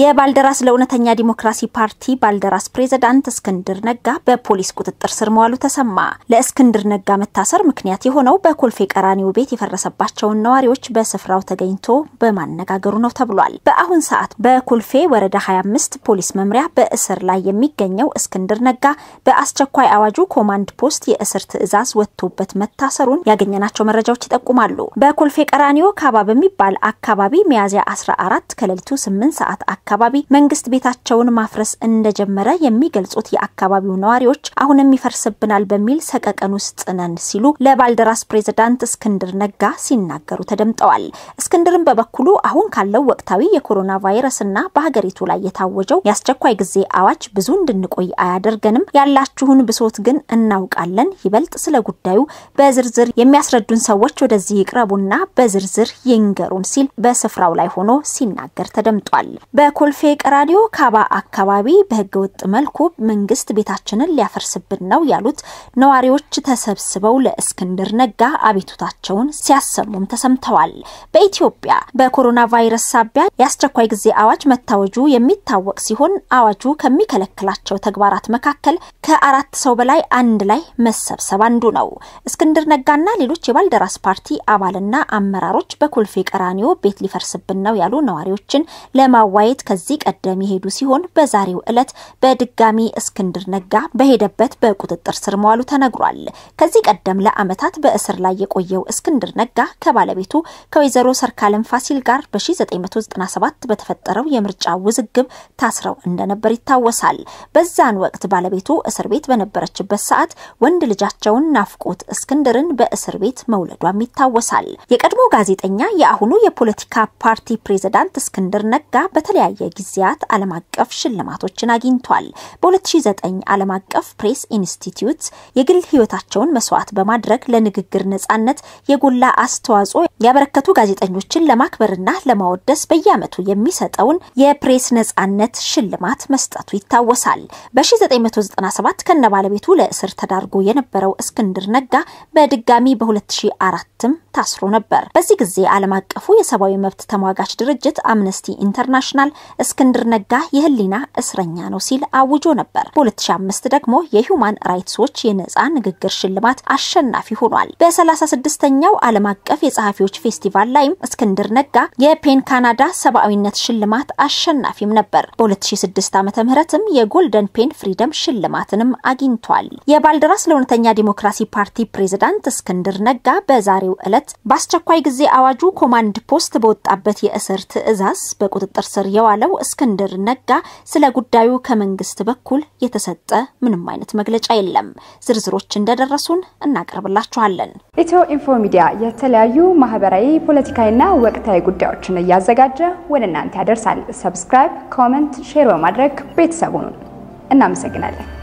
የባልደራስ ለእውነተኛ ዲሞክራሲ ፓርቲ ባልደራስ ፕሬዝዳንት እስክንድር ነጋ በፖሊስ ቁጥጥር ስር መዋሉ ተሰማ። ለእስክንድር ነጋ መታሰር ምክንያት የሆነው በኮልፌ ቀራኒው ቤት የፈረሰባቸውን ነዋሪዎች በስፍራው ተገኝቶ በማነጋገሩ ነው ተብሏል። በአሁን ሰዓት በኮልፌ ወረዳ 25 ፖሊስ መምሪያ በእስር ላይ የሚገኘው እስክንድር ነጋ በአስቸኳይ አዋጁ ኮማንድ ፖስት የእስር ትዕዛዝ ወጥቶበት መታሰሩን ያገኘናቸው መረጃዎች ይጠቁማሉ። በኮልፌ ቀራኒዮ ካባ በሚባል አካባቢ ሚያዝያ 14 ከሌሊቱ 8 ሰዓት አካባቢ መንግስት ቤታቸውን ማፍረስ እንደጀመረ የሚገልጹት የአካባቢው ነዋሪዎች አሁንም ይፈርስብናል በሚል ሰቀቀን ውስጥ ነን ሲሉ ለባልደራስ ፕሬዝዳንት እስክንድር ነጋ ሲናገሩ ተደምጠዋል። እስክንድርም በበኩሉ አሁን ካለው ወቅታዊ የኮሮና ቫይረስና በሀገሪቱ ላይ የታወጀው የአስቸኳይ ጊዜ አዋጅ ብዙ እንድንቆይ አያደርገንም። ያላችሁን ብሶት ግን እናውቃለን። ይበልጥ ስለ ጉዳዩ በዝርዝር የሚያስረዱን ሰዎች ወደዚህ ይቅረቡና በዝርዝር ይንገሩን ሲል በስፍራው ላይ ሆኖ ሲናገር ተደምጧል። የኮልፌ ቀራኒዮ ካባ አካባቢ በህገ ወጥ መልኩ መንግስት ቤታችንን ሊያፈርስብን ነው ያሉት ነዋሪዎች ተሰብስበው ለእስክንድር ነጋ አቤቱታቸውን ሲያሰሙም ተሰምተዋል። በኢትዮጵያ በኮሮና ቫይረስ ሳቢያ የአስቸኳይ ጊዜ አዋጅ መታወጁ የሚታወቅ ሲሆን አዋጁ ከሚከለክላቸው ተግባራት መካከል ከአራት ሰው በላይ አንድ ላይ መሰብሰብ አንዱ ነው። እስክንድር ነጋና ሌሎች የባልደራስ ፓርቲ አባልና አመራሮች በኮልፌ ቀራኒዮ ቤት ሊፈርስብን ነው ያሉ ነዋሪዎችን ለማዋየት ከዚህ ቀደም የሄዱ ሲሆን በዛሬው ዕለት በድጋሚ እስክንድር ነጋ በሄደበት በቁጥጥር ስር መዋሉ ተነግሯል። ከዚህ ቀደም ለዓመታት በእስር ላይ የቆየው እስክንድር ነጋ ከባለቤቱ ከወይዘሮ ሰርካለም ፋሲል ጋር በ1997 በተፈጠረው የምርጫ ውዝግብ ታስረው እንደነበር ይታወሳል። በዛን ወቅት ባለቤቱ እስር ቤት በነበረችበት ሰዓት ወንድ ልጃቸውን ናፍቆት እስክንድርን በእስር ቤት መውለዷም ይታወሳል። የቀድሞ ጋዜጠኛ የአሁኑ የፖለቲካ ፓርቲ ፕሬዝዳንት እስክንድር ነጋ በተለያየ በተለያየ ጊዜያት ዓለም አቀፍ ሽልማቶችን አግኝቷል። በ2009 ዓለም አቀፍ ፕሬስ ኢንስቲትዩት የግል ህይወታቸውን መስዋዕት በማድረግ ለንግግር ነጻነት የጎላ አስተዋጽኦ ያበረከቱ ጋዜጠኞችን ለማክበርና ለማወደስ በየዓመቱ የሚሰጠውን የፕሬስ ነጻነት ሽልማት መስጠቱ ይታወሳል። በ1997 ከነ ባለቤቱ ለእስር ተዳርጎ የነበረው እስክንድር ነጋ በድጋሚ በ2004ም ታስሮ ነበር። በዚህ ጊዜ ዓለም አቀፉ የሰብአዊ መብት ተሟጋች ድርጅት አምነስቲ ኢንተርናሽናል እስክንድር ነጋ የህሊና እስረኛ ነው ሲል አውጆ ነበር። በ2005 ደግሞ የሂውማን ራይትስ ዎች የነፃ ንግግር ሽልማት አሸናፊ ሆኗል። በ36ኛው ዓለም አቀፍ የጸሐፊዎች ፌስቲቫል ላይም እስክንድር ነጋ የፔን ካናዳ ሰብአዊነት ሽልማት አሸናፊም ነበር። በ2006 ዓ ምህረትም የጎልደን ፔን ፍሪደም ሽልማትንም አግኝቷል። የባልደራስ ለእውነተኛ ዲሞክራሲ ፓርቲ ፕሬዝዳንት እስክንድር ነጋ በዛሬው ዕለት መሰረት በአስቸኳይ ጊዜ አዋጁ ኮማንድ ፖስት በወጣበት የእስር ትዕዛዝ በቁጥጥር ስር የዋለው እስክንድር ነጋ ስለ ጉዳዩ ከመንግስት በኩል የተሰጠ ምንም አይነት መግለጫ የለም። ዝርዝሮች እንደደረሱን እናቀርብላችኋለን። ኢትዮ ኢንፎ ሚዲያ የተለያዩ ማህበራዊ፣ ፖለቲካዊና ወቅታዊ ጉዳዮችን እያዘጋጀ ወደ እናንተ ያደርሳል። ሰብስክራይብ፣ ኮመንት፣ ሼር በማድረግ ቤተሰቡን እናመሰግናለን።